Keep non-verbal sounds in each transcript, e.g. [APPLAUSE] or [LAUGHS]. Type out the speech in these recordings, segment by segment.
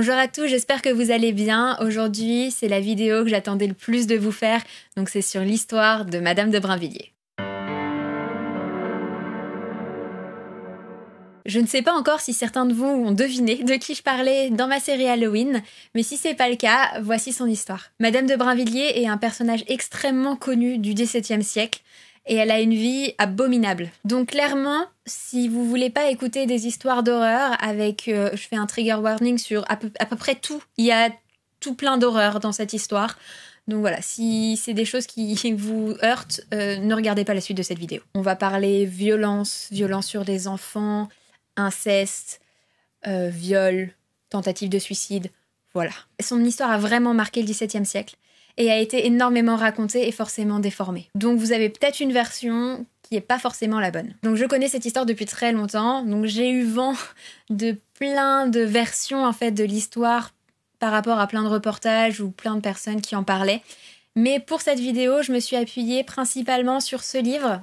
Bonjour à tous, j'espère que vous allez bien. Aujourd'hui, c'est la vidéo que j'attendais le plus de vous faire, donc c'est sur l'histoire de Madame de Brinvilliers. Je ne sais pas encore si certains de vous ont deviné de qui je parlais dans ma série Halloween, mais si c'est pas le cas, voici son histoire. Madame de Brinvilliers est un personnage extrêmement connu du XVIIe siècle et elle a une vie abominable. Donc clairement, si vous voulez pas écouter des histoires d'horreur avec, euh, je fais un trigger warning sur à peu, près tout, il y a tout plein d'horreur dans cette histoire. Donc voilà, si c'est des choses qui [LAUGHS] vous heurtent, euh, ne regardez pas la suite de cette vidéo. On va parler violence, violence sur des enfants, inceste, euh, viol, tentative de suicide. Voilà. Son histoire a vraiment marqué le XVIIe siècle et a été énormément racontée et forcément déformée. Donc vous avez peut-être une version qui n'est pas forcément la bonne. Donc je connais cette histoire depuis très longtemps, donc j'ai eu vent de plein de versions en fait de l'histoire par rapport à plein de reportages ou plein de personnes qui en parlaient. Mais pour cette vidéo, je me suis appuyée principalement sur ce livre,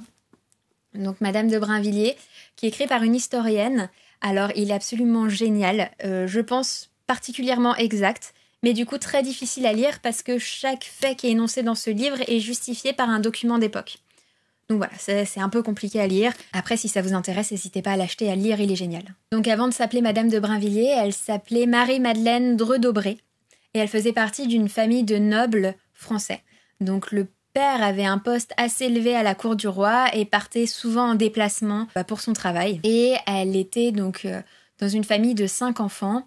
donc Madame de Brinvilliers, qui est écrit par une historienne. Alors il est absolument génial, euh, je pense particulièrement exact mais du coup très difficile à lire parce que chaque fait qui est énoncé dans ce livre est justifié par un document d'époque. Donc voilà, c'est un peu compliqué à lire. Après, si ça vous intéresse, n'hésitez pas à l'acheter, à lire, il est génial. Donc avant de s'appeler Madame de Brinvilliers, elle s'appelait Marie-Madeleine Dredobré. et elle faisait partie d'une famille de nobles français. Donc le père avait un poste assez élevé à la cour du roi et partait souvent en déplacement bah, pour son travail. Et elle était donc euh, dans une famille de cinq enfants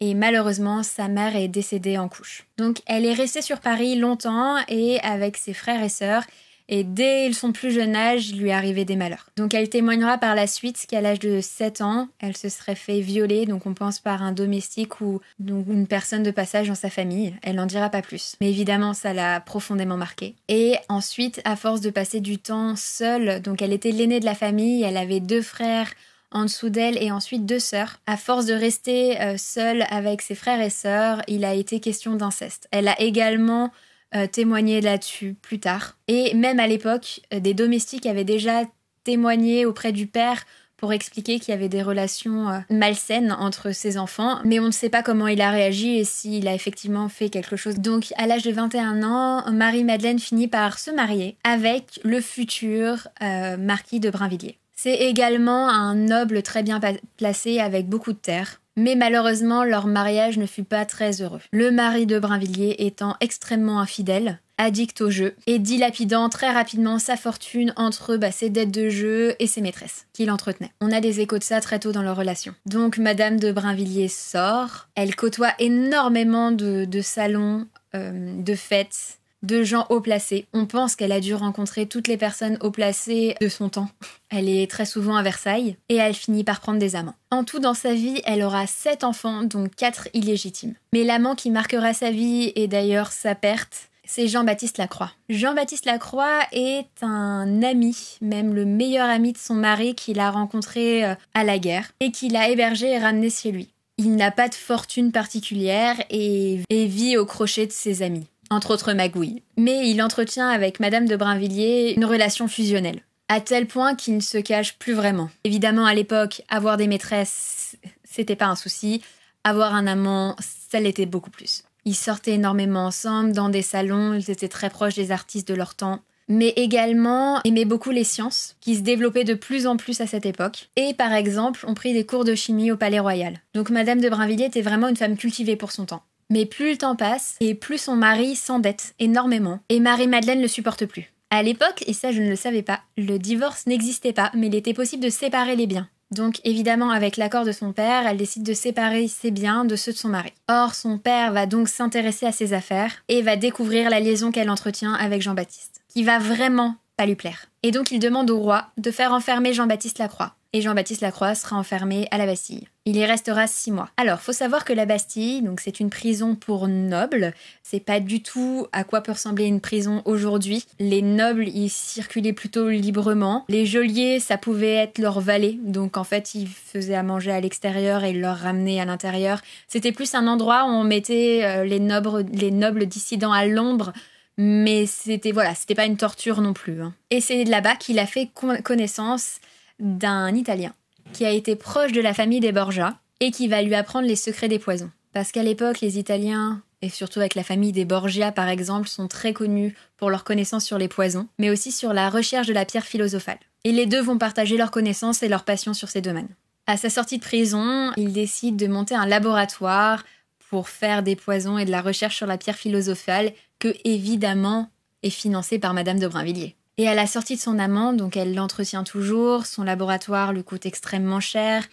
et malheureusement sa mère est décédée en couche. Donc elle est restée sur Paris longtemps et avec ses frères et sœurs et dès son plus jeune âge lui arrivait des malheurs. Donc elle témoignera par la suite qu'à l'âge de 7 ans, elle se serait fait violer, donc on pense par un domestique ou donc une personne de passage dans sa famille, elle n'en dira pas plus. Mais évidemment ça l'a profondément marquée. Et ensuite, à force de passer du temps seule, donc elle était l'aînée de la famille, elle avait deux frères, en dessous d'elle et ensuite deux sœurs. À force de rester euh, seule avec ses frères et sœurs, il a été question d'inceste. Elle a également euh, témoigné là-dessus plus tard. Et même à l'époque, euh, des domestiques avaient déjà témoigné auprès du père pour expliquer qu'il y avait des relations malsaines entre ses enfants, mais on ne sait pas comment il a réagi et s'il a effectivement fait quelque chose. Donc à l'âge de 21 ans, Marie-Madeleine finit par se marier avec le futur marquis de Brinvilliers. C'est également un noble très bien placé avec beaucoup de terres, Mais malheureusement, leur mariage ne fut pas très heureux. Le mari de Brinvilliers étant extrêmement infidèle, addict au jeu et dilapidant très rapidement sa fortune entre bah, ses dettes de jeu et ses maîtresses qu'il entretenait. On a des échos de ça très tôt dans leur relation. Donc Madame de Brinvilliers sort, elle côtoie énormément de, salons, euh, de fêtes, de gens haut placés. On pense qu'elle a dû rencontrer toutes les personnes haut placées de son temps. [LAUGHS] Elle est très souvent à Versailles et elle finit par prendre des amants. En tout, dans sa vie, elle aura sept enfants, dont 4 illégitimes. Mais l'amant qui marquera sa vie et d'ailleurs sa perte, c'est Jean-Baptiste Lacroix. Jean-Baptiste Lacroix est un ami, même le meilleur ami de son mari qu'il a rencontré euh, à la guerre et qu'il a hébergé et ramené chez lui. Il n'a pas de fortune particulière et, et vit au crochet de ses amis entre autres magouilles. Mais il entretient avec Madame de Brinvilliers une relation fusionnelle, à tel point qu'il ne se cache plus vraiment. Évidemment, à l'époque, avoir des maîtresses, c'était pas un souci. Avoir un amant, ça l'était beaucoup plus. Ils sortaient énormément ensemble dans des salons, ils étaient très proches des artistes de leur temps mais également aimait beaucoup les sciences, qui se développaient de plus en plus à cette époque, et par exemple ont pris des cours de chimie au Palais Royal. Donc Madame de Brinvilliers était vraiment une femme cultivée pour son temps. Mais plus le temps passe, et plus son mari s'endette énormément, et Marie-Madeleine ne le supporte plus. À l'époque, et ça je ne le savais pas, le divorce n'existait pas, mais il était possible de séparer les biens. Donc évidemment, avec l'accord de son père, elle décide de séparer ses biens de ceux de son mari. Or, son père va donc s'intéresser à ses affaires et va découvrir la liaison qu'elle entretient avec Jean-Baptiste, qui va vraiment pas lui plaire. Et donc il demande au roi de faire enfermer Jean-Baptiste Lacroix. Et Jean-Baptiste Lacroix sera enfermé à la Bastille. Il y restera six mois. Alors, faut savoir que la Bastille, donc c'est une prison pour nobles. C'est pas du tout à quoi peut ressembler une prison aujourd'hui. Les nobles y circulaient plutôt librement. Les geôliers, ça pouvait être leur valet Donc en fait, ils faisaient à manger à l'extérieur et ils leur ramenaient à l'intérieur. C'était plus un endroit où on mettait euh, les nobles, dissidents à l'ombre mais c'était voilà, c'était pas une torture non plus. Hein. Et c'est là-bas qu'il a fait connaissance d'un Italien qui a été proche de la famille des Borgia et qui va lui apprendre les secrets des poisons. Parce qu'à l'époque, les Italiens, et surtout avec la famille des Borgia par exemple, sont très connus pour leur connaissance sur les poisons, mais aussi sur la recherche de la pierre philosophale. Et les deux vont partager leurs connaissances et leur passion sur ces domaines. À sa sortie de prison, il décide de monter un laboratoire pour faire des poisons et de la recherche sur la pierre philosophale, que évidemment est financée par Madame de Brinvilliers. Et à la sortie de son amant, donc elle l'entretient toujours, son laboratoire lui coûte extrêmement cher,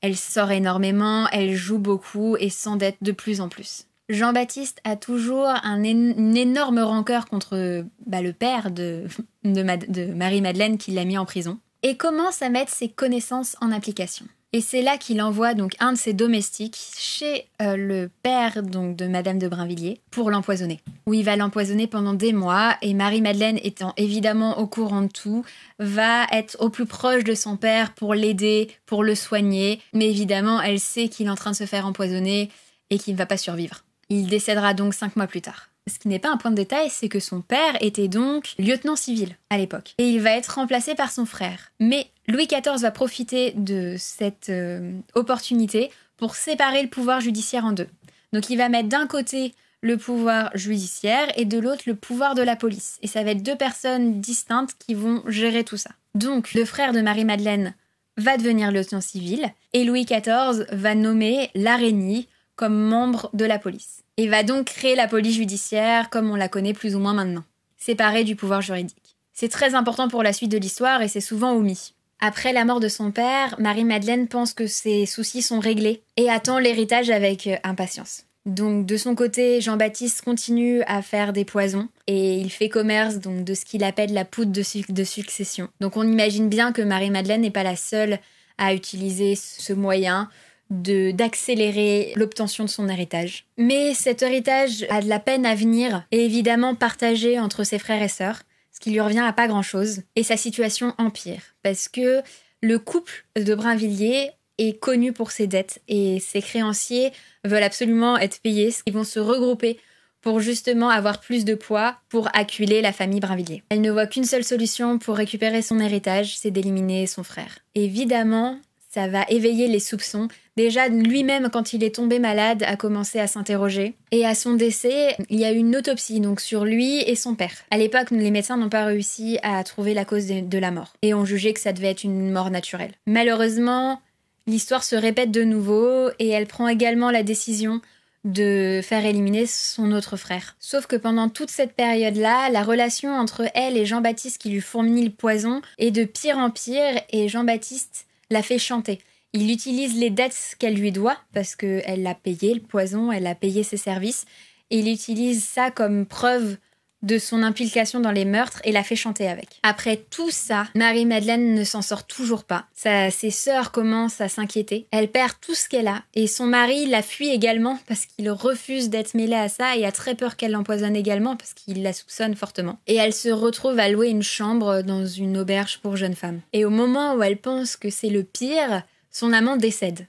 elle sort énormément, elle joue beaucoup et s'endette de plus en plus. Jean-Baptiste a toujours un une énorme rancœur contre bah, le père de, de Marie-Madeleine qui l'a mis en prison et commence à mettre ses connaissances en application. Et c'est là qu'il envoie donc un de ses domestiques chez euh, le père donc de Madame de Brinvilliers pour l'empoisonner. Où il va l'empoisonner pendant des mois et Marie-Madeleine étant évidemment au courant de tout, va être au plus proche de son père pour l'aider, pour le soigner. Mais évidemment, elle sait qu'il est en train de se faire empoisonner et qu'il ne va pas survivre. Il décédera donc cinq mois plus tard. Ce qui n'est pas un point de détail, c'est que son père était donc lieutenant civil à l'époque. Et il va être remplacé par son frère. Mais Louis XIV va profiter de cette euh, opportunité pour séparer le pouvoir judiciaire en deux. Donc il va mettre d'un côté le pouvoir judiciaire et de l'autre le pouvoir de la police. Et ça va être deux personnes distinctes qui vont gérer tout ça. Donc le frère de Marie-Madeleine va devenir lieutenant civil et Louis XIV va nommer l'araignée comme membre de la police et va donc créer la police judiciaire comme on la connaît plus ou moins maintenant, séparée du pouvoir juridique. C'est très important pour la suite de l'histoire et c'est souvent omis. Après la mort de son père, Marie-Madeleine pense que ses soucis sont réglés et attend l'héritage avec euh, impatience. Donc de son côté, Jean-Baptiste continue à faire des poisons et il fait commerce donc de ce qu'il appelle la poudre de, de succession. Donc on imagine bien que Marie-Madeleine n'est pas la seule à utiliser ce moyen d'accélérer l'obtention de son héritage. Mais cet héritage a de la peine à venir et évidemment partagé entre ses frères et sœurs, ce qui lui revient à pas grand-chose, et sa situation empire, parce que le couple de Brinvilliers est connu pour ses dettes et ses créanciers veulent absolument être payés, ils vont se regrouper pour justement avoir plus de poids pour acculer la famille Brinvilliers. Elle ne voit qu'une seule solution pour récupérer son héritage, c'est d'éliminer son frère. Évidemment, ça va éveiller les soupçons. Déjà, lui-même, quand il est tombé malade, a commencé à s'interroger. Et à son décès, il y a eu une autopsie, donc sur lui et son père. À l'époque, les médecins n'ont pas réussi à trouver la cause de la mort et ont jugé que ça devait être une mort naturelle. Malheureusement, l'histoire se répète de nouveau et elle prend également la décision de faire éliminer son autre frère. Sauf que pendant toute cette période-là, la relation entre elle et Jean-Baptiste qui lui fournit le poison est de pire en pire et Jean-Baptiste la fait chanter. Il utilise les dettes qu'elle lui doit parce qu'elle l'a payé le poison, elle a payé ses services. Et il utilise ça comme preuve de son implication dans les meurtres et la fait chanter avec. Après tout ça, Marie-Madeleine ne s'en sort toujours pas. ses sœurs commencent à s'inquiéter. Elle perd tout ce qu'elle a et son mari la fuit également parce qu'il refuse d'être mêlé à ça et a très peur qu'elle l'empoisonne également parce qu'il la soupçonne fortement. Et elle se retrouve à louer une chambre dans une auberge pour jeunes femmes. Et au moment où elle pense que c'est le pire, son amant décède.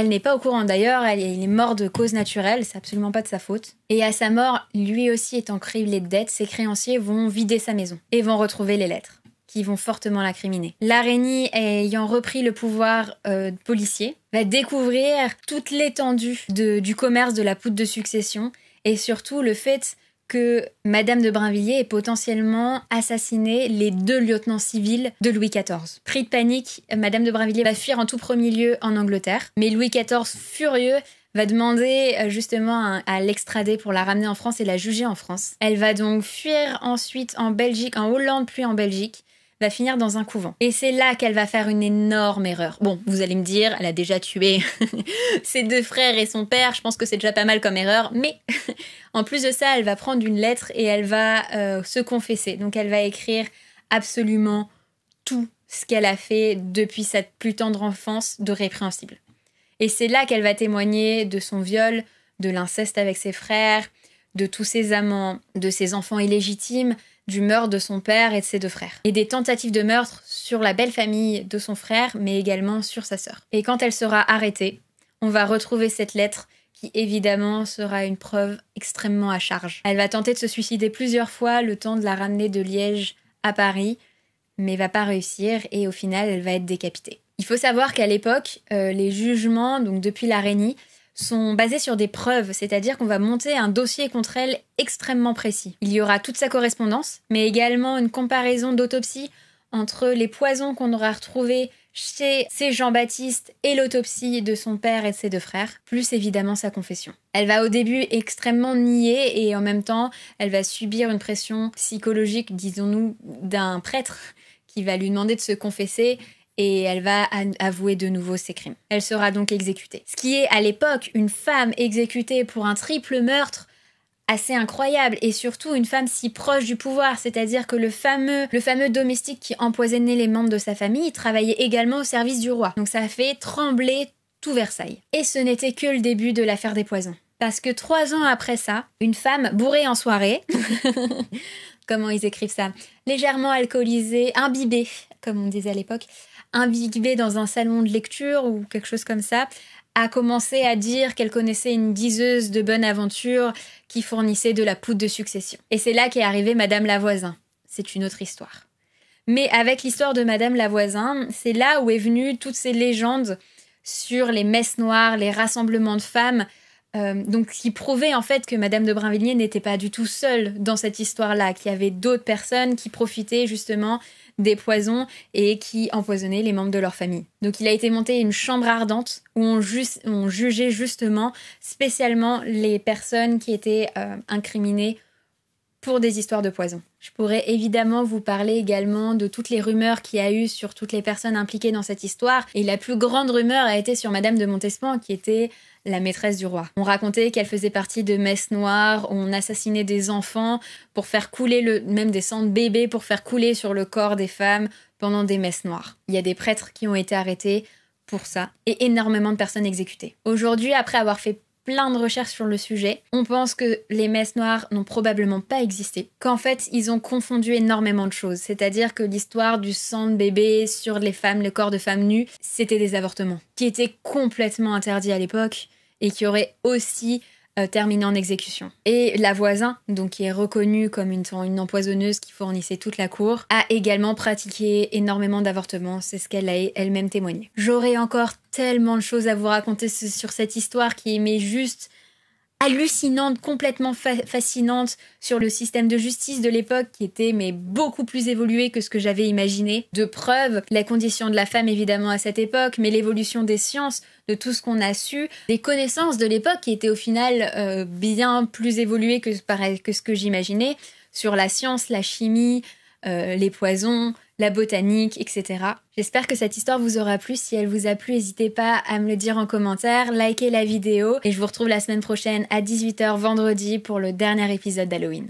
Elle n'est pas au courant d'ailleurs, il est mort de cause naturelle, c'est absolument pas de sa faute. Et à sa mort, lui aussi étant criblé de dettes, ses créanciers vont vider sa maison et vont retrouver les lettres qui vont fortement l'incriminer. L'araignée, ayant repris le pouvoir de euh, policier, va découvrir toute l'étendue du commerce de la poudre de succession et surtout le fait que Madame de Brinvilliers ait potentiellement assassiné les deux lieutenants civils de Louis XIV. Pris de panique, Madame de Brinvilliers va fuir en tout premier lieu en Angleterre, mais Louis XIV, furieux, va demander euh, justement à l'extrader pour la ramener en France et la juger en France. Elle va donc fuir ensuite en Belgique, en Hollande puis en Belgique va finir dans un couvent. Et c'est là qu'elle va faire une énorme erreur. Bon, vous allez me dire, elle a déjà tué [LAUGHS] ses deux frères et son père, je pense que c'est déjà pas mal comme erreur, mais [LAUGHS] en plus de ça, elle va prendre une lettre et elle va euh, se confesser. Donc elle va écrire absolument tout ce qu'elle a fait depuis sa plus tendre enfance de répréhensible. Et c'est là qu'elle va témoigner de son viol, de l'inceste avec ses frères, de tous ses amants, de ses enfants illégitimes, du meurtre de son père et de ses deux frères, et des tentatives de meurtre sur la belle famille de son frère, mais également sur sa sœur. Et quand elle sera arrêtée, on va retrouver cette lettre qui évidemment sera une preuve extrêmement à charge. Elle va tenter de se suicider plusieurs fois le temps de la ramener de Liège à Paris, mais va pas réussir et au final elle va être décapitée. Il faut savoir qu'à l'époque, euh, les jugements, donc depuis la sont basées sur des preuves, c'est-à-dire qu'on va monter un dossier contre elle extrêmement précis. Il y aura toute sa correspondance, mais également une comparaison d'autopsie entre les poisons qu'on aura retrouvés chez ses Jean-Baptiste et l'autopsie de son père et de ses deux frères, plus évidemment sa confession. Elle va au début extrêmement nier et en même temps, elle va subir une pression psychologique, disons-nous, d'un prêtre qui va lui demander de se confesser et elle va avouer de nouveau ses crimes. Elle sera donc exécutée. Ce qui est à l'époque une femme exécutée pour un triple meurtre assez incroyable et surtout une femme si proche du pouvoir, c'est-à-dire que le fameux, le fameux domestique qui empoisonnait les membres de sa famille travaillait également au service du roi. Donc ça fait trembler tout Versailles. Et ce n'était que le début de l'affaire des poisons. Parce que trois ans après ça, une femme bourrée en soirée, [LAUGHS] comment ils écrivent ça, légèrement alcoolisée, imbibée, comme on disait à l'époque, inviguée dans un salon de lecture ou quelque chose comme ça, a commencé à dire qu'elle connaissait une diseuse de bonne aventure qui fournissait de la poudre de succession. Et c'est là qu'est arrivée Madame Lavoisin. C'est une autre histoire. Mais avec l'histoire de Madame Lavoisin, c'est là où est venue toutes ces légendes sur les messes noires, les rassemblements de femmes, euh, donc qui prouvaient en fait que Madame de Brinvilliers n'était pas du tout seule dans cette histoire-là, qu'il y avait d'autres personnes qui profitaient justement des poisons et qui empoisonnaient les membres de leur famille. Donc il a été monté une chambre ardente où on, jugeait justement spécialement les personnes qui étaient euh, incriminées pour des histoires de poison. Je pourrais évidemment vous parler également de toutes les rumeurs qu'il y a eu sur toutes les personnes impliquées dans cette histoire. Et la plus grande rumeur a été sur Madame de Montespan, qui était la maîtresse du roi. On racontait qu'elle faisait partie de messes noires, on assassinait des enfants pour faire couler le, même des sangs de bébés pour faire couler sur le corps des femmes pendant des messes noires. Il y a des prêtres qui ont été arrêtés pour ça et énormément de personnes exécutées. Aujourd'hui, après avoir fait plein de recherches sur le sujet, on pense que les messes noires n'ont probablement pas existé, qu'en fait ils ont confondu énormément de choses, c'est-à-dire que l'histoire du sang de bébé sur les femmes, le corps de femmes nues, c'était des avortements, qui étaient complètement interdits à l'époque, et qui aurait aussi euh, terminé en exécution. Et la voisin, donc qui est reconnue comme une, une empoisonneuse qui fournissait toute la cour, a également pratiqué énormément d'avortements, c'est ce qu'elle a elle-même témoigné. J'aurais encore tellement de choses à vous raconter sur cette histoire qui est mais juste hallucinante, complètement fascinante sur le système de justice de l'époque qui était mais beaucoup plus évolué que ce que j'avais imaginé. De preuves, la condition de la femme évidemment à cette époque, mais l'évolution des sciences, de tout ce qu'on a su, des connaissances de l'époque qui étaient au final euh, bien plus évoluées que, ce que j'imaginais sur la science, la chimie, euh, les poisons, la botanique, etc. J'espère que cette histoire vous aura plu. Si elle vous a plu, n'hésitez pas à me le dire en commentaire, likez la vidéo et je vous retrouve la semaine prochaine à 18h vendredi pour le dernier épisode d'Halloween.